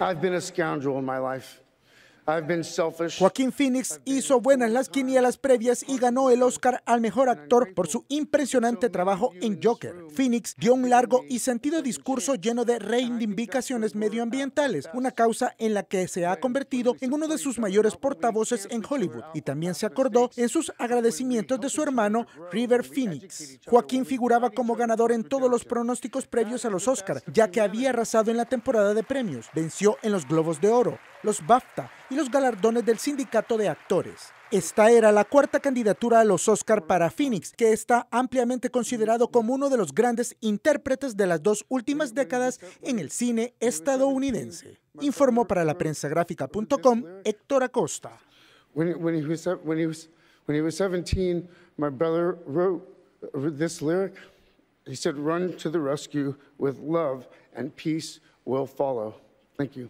I've been a scoundrel in my life. Joaquín Phoenix hizo buenas las quinielas previas y ganó el Oscar al mejor actor por su impresionante trabajo en Joker. Phoenix dio un largo y sentido discurso lleno de reivindicaciones medioambientales, una causa en la que se ha convertido en uno de sus mayores portavoces en Hollywood y también se acordó en sus agradecimientos de su hermano River Phoenix. Joaquín figuraba como ganador en todos los pronósticos previos a los Oscars, ya que había arrasado en la temporada de premios, venció en los Globos de Oro, los BAFTA y los galardones del sindicato de actores. Esta era la cuarta candidatura a los Oscar para Phoenix, que está ampliamente considerado como uno de los grandes intérpretes de las dos últimas décadas en el cine estadounidense. Informó para la prensa gráfica.com Héctor Acosta. Cuando 17, He Run to the rescue with love, and peace will follow. Thank you.